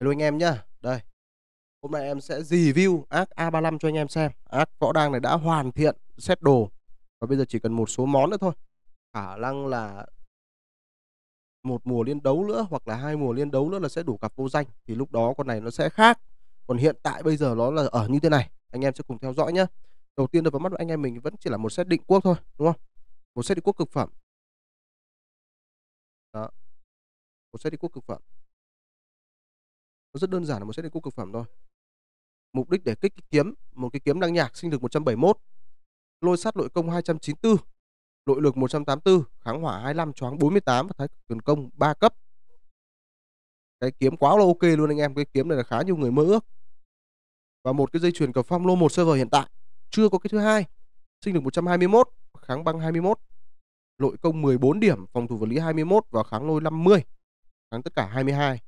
Hello anh em nhá. Đây. Hôm nay em sẽ review ARC A35 cho anh em xem. ARC võ đang này đã hoàn thiện set đồ. Và bây giờ chỉ cần một số món nữa thôi. Khả năng là một mùa liên đấu nữa hoặc là hai mùa liên đấu nữa là sẽ đủ cặp vô danh thì lúc đó con này nó sẽ khác. Còn hiện tại bây giờ nó là ở như thế này. Anh em sẽ cùng theo dõi nhá. Đầu tiên là vào mắt anh em mình vẫn chỉ là một set định quốc thôi, đúng không? Một set định quốc cực phẩm. Đó. Một set định quốc cực phẩm nó rất đơn giản là một set đề cúc cực phẩm thôi mục đích để kích kiếm một cái kiếm đăng nhạc sinh lực 171 lôi sát nội công 294 nội lực 184 kháng hỏa 25 choáng 48 và thái cực quyền công 3 cấp cái kiếm quá là ok luôn anh em cái kiếm này là khá nhiều người mơ ước và một cái dây chuyền cầu phong lô một server hiện tại chưa có cái thứ hai sinh lực 121 kháng băng 21 nội công 14 điểm phòng thủ vật lý 21 và kháng lôi 50 kháng tất cả 22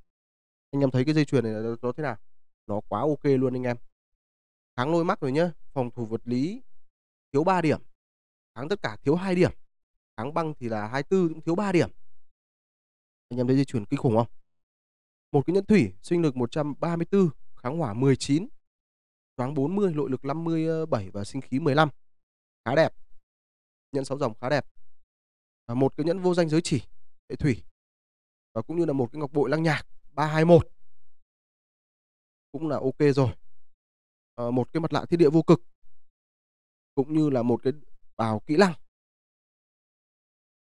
anh em thấy cái dây chuyền này nó, thế nào nó quá ok luôn anh em thắng lôi mắc rồi nhá phòng thủ vật lý thiếu 3 điểm thắng tất cả thiếu 2 điểm thắng băng thì là 24 cũng thiếu 3 điểm anh em thấy dây chuyền kinh khủng không một cái nhẫn thủy sinh lực 134 kháng hỏa 19 choáng 40 nội lực 57 ờ, và sinh khí 15 khá đẹp nhẫn sáu dòng khá đẹp và một cái nhẫn vô danh giới chỉ hệ thủy và cũng như là một cái ngọc bội lăng nhạc 321 cũng là ok rồi à, một cái mặt lạ thiết địa vô cực cũng như là một cái bào kỹ năng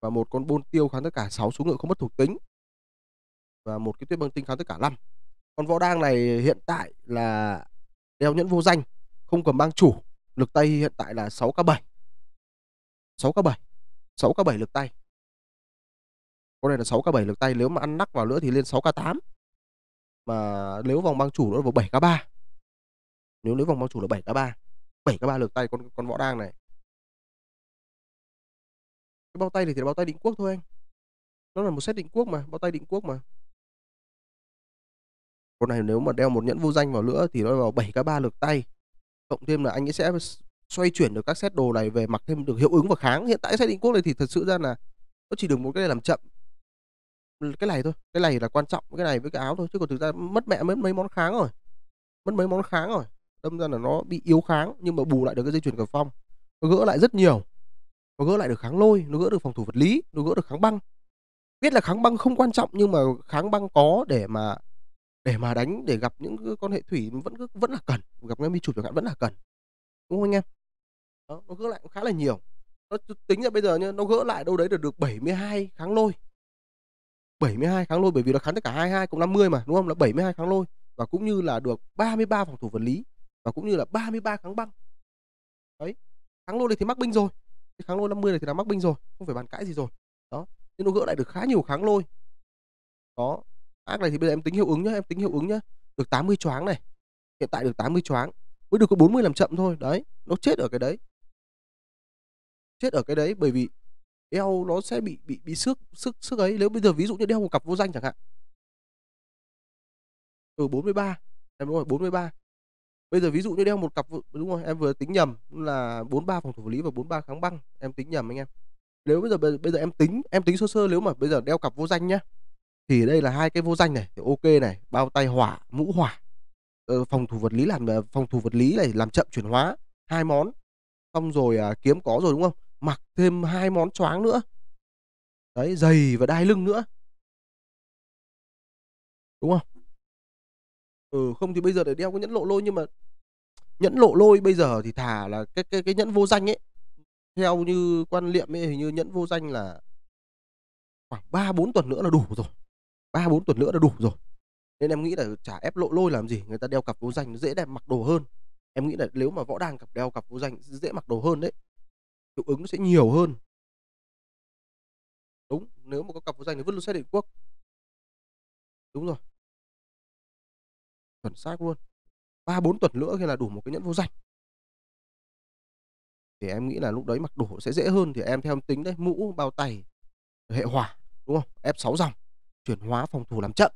và một con bôn tiêu kháng tất cả 6 số ngựa không mất thuộc tính và một cái tuyết băng tinh kháng tất cả 5 con võ đang này hiện tại là đeo nhẫn vô danh không cầm băng chủ lực tay hiện tại là 6k7 6k7 6k7 lực tay con này là 6k 7 lượt tay nếu mà ăn nắc vào nữa thì lên 6k 8 mà nếu vòng băng chủ nó vào 7k 3 nếu nếu vòng băng chủ là 7k 3 7k 3 lượt tay con con võ đang này cái bao tay thì thì bao tay định quốc thôi anh nó là một set định quốc mà bao tay định quốc mà con này nếu mà đeo một nhẫn vô danh vào nữa thì nó vào 7 k 3 lượt tay cộng thêm là anh ấy sẽ xoay chuyển được các set đồ này về mặc thêm được hiệu ứng và kháng hiện tại set định quốc này thì thật sự ra là nó chỉ được một cái làm chậm cái này thôi cái này là quan trọng cái này với cái áo thôi chứ còn thực ra mất mẹ mất mấy món kháng rồi mất mấy món kháng rồi đâm ra là nó bị yếu kháng nhưng mà bù lại được cái dây chuyền cờ phong nó gỡ lại rất nhiều nó gỡ lại được kháng lôi nó gỡ được phòng thủ vật lý nó gỡ được kháng băng biết là kháng băng không quan trọng nhưng mà kháng băng có để mà để mà đánh để gặp những con hệ thủy vẫn vẫn là cần gặp ngay mi chụp chẳng hạn vẫn là cần đúng không anh em đó, nó gỡ lại cũng khá là nhiều nó tính ra bây giờ nhá nó gỡ lại đâu đấy là được 72 kháng lôi 72 kháng lôi bởi vì nó kháng tất cả 22 cộng 50 mà đúng không là 72 kháng lôi và cũng như là được 33 phòng thủ vật lý và cũng như là 33 kháng băng đấy kháng lôi này thì mắc binh rồi kháng lôi 50 này thì đã mắc binh rồi không phải bàn cãi gì rồi đó nên nó gỡ lại được khá nhiều kháng lôi đó ác này thì bây giờ em tính hiệu ứng nhá em tính hiệu ứng nhá được 80 choáng này hiện tại được 80 choáng mới được có 40 làm chậm thôi đấy nó chết ở cái đấy chết ở cái đấy bởi vì đeo nó sẽ bị bị bị sức sức sức ấy nếu bây giờ ví dụ như đeo một cặp vô danh chẳng hạn ừ 43 em đúng rồi 43 bây giờ ví dụ như đeo một cặp đúng rồi em vừa tính nhầm là 43 phòng thủ lý và 43 kháng băng em tính nhầm anh em nếu bây giờ bây giờ em tính em tính sơ sơ nếu mà bây giờ đeo cặp vô danh nhá thì đây là hai cái vô danh này thì ok này bao tay hỏa mũ hỏa ờ, phòng thủ vật lý làm phòng thủ vật lý này làm chậm chuyển hóa hai món xong rồi à, kiếm có rồi đúng không mặc thêm hai món choáng nữa đấy giày và đai lưng nữa đúng không ừ không thì bây giờ để đeo cái nhẫn lộ lôi nhưng mà nhẫn lộ lôi bây giờ thì thả là cái cái cái nhẫn vô danh ấy theo như quan niệm ấy hình như nhẫn vô danh là khoảng ba bốn tuần nữa là đủ rồi ba bốn tuần nữa là đủ rồi nên em nghĩ là chả ép lộ lôi làm gì người ta đeo cặp vô danh nó dễ đẹp mặc đồ hơn em nghĩ là nếu mà võ đàn cặp đeo cặp vô danh dễ mặc đồ hơn đấy hiệu ứng sẽ nhiều hơn đúng nếu mà có cặp vô danh thì vứt luôn xét định quốc đúng rồi chuẩn xác luôn ba bốn tuần nữa thì là đủ một cái nhẫn vô danh thì em nghĩ là lúc đấy mặc đồ sẽ dễ hơn thì em theo em tính đấy mũ bao tay hệ hỏa đúng không ép 6 dòng chuyển hóa phòng thủ làm chậm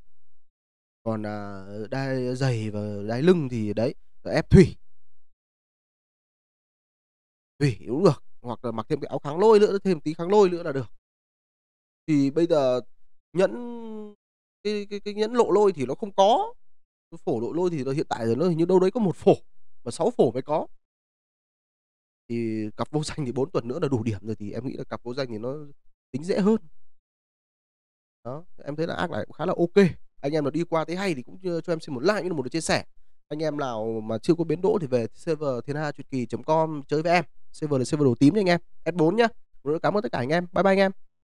còn à, đai giày và đai lưng thì đấy ép thủy thủy cũng được hoặc là mặc thêm cái áo kháng lôi nữa thêm tí kháng lôi nữa là được thì bây giờ nhẫn cái cái cái nhẫn lộ lôi thì nó không có phổ lộ lôi thì nó hiện tại rồi nó hình như đâu đấy có một phổ mà sáu phổ mới có thì cặp vô danh thì 4 tuần nữa là đủ điểm rồi thì em nghĩ là cặp vô danh thì nó tính dễ hơn đó em thấy là ác lại cũng khá là ok anh em nào đi qua thấy hay thì cũng ờ, cho em xin một like như một được chia sẻ anh em nào mà chưa có biến đỗ thì về server thiên hà truyền kỳ com chơi với em server là server đồ tím nha anh em S4 nhá. Cảm ơn tất cả anh em. Bye bye anh em.